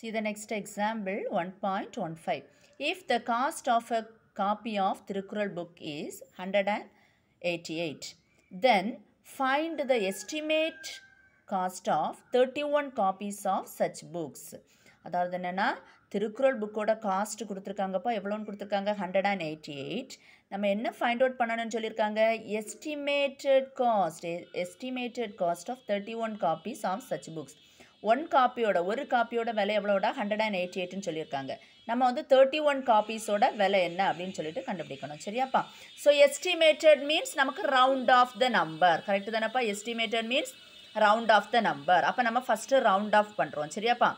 See the next example 1.15. If the cost of a copy of Thirukkural book is 188, then find the estimate cost of thirty one copies of such books அதாவது என்னென்னா திருக்குறள் புக்கோட cost கொடுத்துருக்காங்கப்பா எவ்வளோன்னு கொடுத்துருக்காங்க hundred and eighty eight நம்ம என்ன find out பண்ணணும்னு சொல்லியிருக்காங்க estimated cost estimated cost of thirty one copies of such books one காப்பியோட ஒரு காப்பியோட விலை எவ்வளோடா ஹண்ட்ரட் அண்ட் எயிட்டி எயிட்னு சொல்லியிருக்காங்க நம்ம வந்து தேர்ட்டி ஒன் காப்பீஸோட விலை என்ன அப்படின்னு சொல்லிட்டு கண்டுபிடிக்கணும் சரியாப்பா ஸோ எஸ்டிமேட்டட் மீன்ஸ் நமக்கு round off the number correct தானேப்பா estimated means round off the number அப்போ நம்ம ஃபஸ்ட்டு ரவுண்ட் ஆஃப் பண்ணுறோம் சரியாப்பா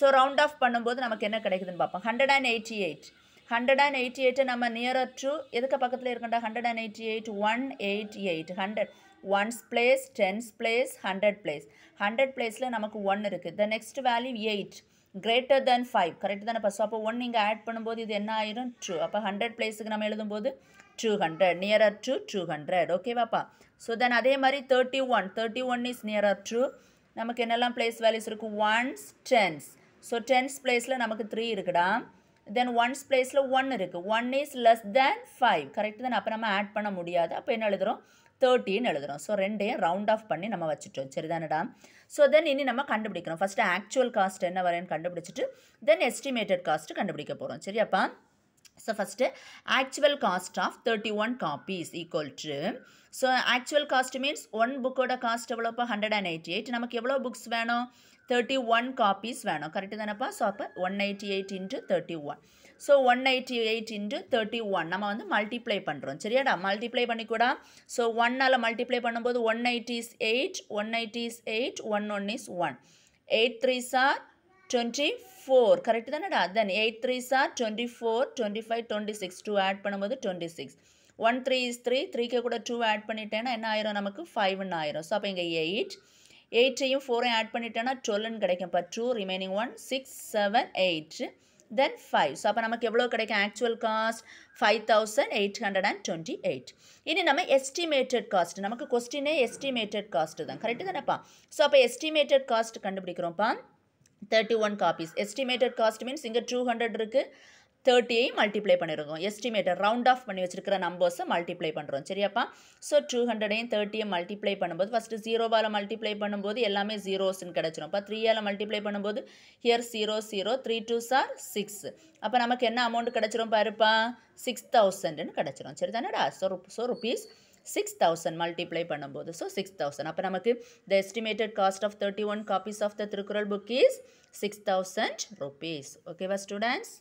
ஸோ ரவுண்ட் ஆஃப் பண்ணும்போது நமக்கு என்ன கிடைக்குதுன்னு பார்ப்போம் hundred and eighty eight hundred and eighty eight நம்ம நியரர் டூ எதுக்கு பக்கத்தில் இருக்கண்டா hundred and eighty eight one eighty eight hundred ones place tens place hundred place hundred பிளேஸில் நமக்கு ஒன் இருக்குது the next value eight greater than five correct தானே பசு அப்போ ஒன் நீங்கள் ஆட் பண்ணும்போது இது என்ன ஆயிரும் ட்ரூ அப்போ ஹண்ட்ரட் பிளேஸுக்கு நம்ம எழுதும் போது two hundred nearer to two hundred ஓகேவாப்பா ஸோ தென் அதே மாதிரி thirty one thirty one is nearer to நமக்கு என்னெல்லாம் பிளேஸ் வேல்யூஸ் இருக்குது ஒன்ஸ் டென்ஸ் ஸோ டென்ஸ் பிளேஸில் நமக்கு த்ரீ இருக்குடா தென் ஒன்ஸ் பிளேஸில் ஒன் இருக்குது one is less than five correct தான் அப்போ நம்ம ஆட் பண்ண முடியாது அப்போ என்ன எழுதுகிறோம் தேர்ட்டின்னு எழுதுகிறோம் ஸோ ரெண்டையும் ரவுண்ட் ஆஃப் பண்ணி நம்ம வச்சுட்டோம் சரிதானடா ஸோ தென் இனி நம்ம கண்டுபிடிக்கிறோம் ஃபஸ்ட்டு ஆக்சுவல் காஸ்ட் என்ன வரேன்னு கண்டுபிடிச்சிட்டு தென் எஸ்டிமேட்டட் காஸ்ட்டு கண்டுபிடிக்க போகிறோம் சரியாப்பா so first actual cost of thirty one copies equal to so actual cost means one புக்கோட காஸ்ட் எவ்வளோப்பா ஹண்ட்ரட் அண்ட் எயிட்டி எயிட் நமக்கு எவ்வளோ புக்ஸ் வேணும் தேர்ட்டி ஒன் காப்பீஸ் வேணும் கரெக்டு தானேப்பா ஸோ அப்போ one eighty eight into thirty one so one eighty eight into thirty one நம்ம வந்து multiply பண்ணுறோம் சரியாடா multiply பண்ணிக்கூடா ஸோ ஒன்னால் மல்டிப்ளை பண்ணும்போது one 180 is eight one is 8 eight one one is one eight three சார் டுவெண்ட்டி ஃபோர் கரெக்டு தானடா then eight three சார் twenty four twenty five twenty six two add பண்ணும்போது twenty six one three three கூட two add பண்ணிட்டேன்னா என்ன ஆயிரும் நமக்கு ஃபைவ்னு ஆயிரும் ஸோ அப்போ இங்கே எயிட் எயிட்டையும் ஃபோரையும் ஆட் பண்ணிட்டேன்னா டுவெல்னு கிடைக்கும் இப்போ two remaining one six seven eight then five so அப்போ நமக்கு எவ்வளோ கிடைக்கும் actual cost five thousand eight hundred and twenty eight இனி நம்ம எஸ்டிமேட்டட் காஸ்ட் நமக்கு கொஸ்டினே எஸ்டிமேட்டட் காஸ்ட்டு தான் கரெக்டு தானேப்பா ஸோ அப்போ எஸ்டிமேட்டட் காஸ்ட் கண்டுபிடிக்கிறோம்ப்பா thirty one copies estimated cost means இங்கே டூ ஹண்ட்ரட் இருக்குது தேர்ட்டியையும் மல்டிப்ளை பண்ணியிருக்கோம் எஸ்டிமேட்டர் ரவுண்ட் ஆஃப் பண்ணி வச்சிருக்கிற நம்பர்ஸை மல்டிப்ளை பண்ணுறோம் சரியாப்பா ஸோ டூ ஹண்ட்ரடையும் தேர்ட்டியும் மல்டிப்ளை பண்ணும்போது ஃபஸ்ட்டு ஜீரோவால் மல்டிப்ளை பண்ணும்போது எல்லாமே ஜீரோஸ்ன்னு கிடச்சிரும் அப்போ த்ரீயால் மல்டிப்ளை பண்ணும்போது here zero zero three two சார் சிக்ஸ் அப்போ நமக்கு என்ன அமௌண்ட் கிடச்சிரும் பாருப்பா சிக்ஸ் தௌசண்ட்னு கிடச்சிரும் சரி தானடா so so rupees six thousand multiply பண்ணும்போது ஸோ சிக்ஸ் தௌசண்ட் அப்போ நமக்கு the estimated cost of thirty one copies of the Thirukkural book is six thousand rupees ஓகேவா ஸ்டூடெண்ட்ஸ்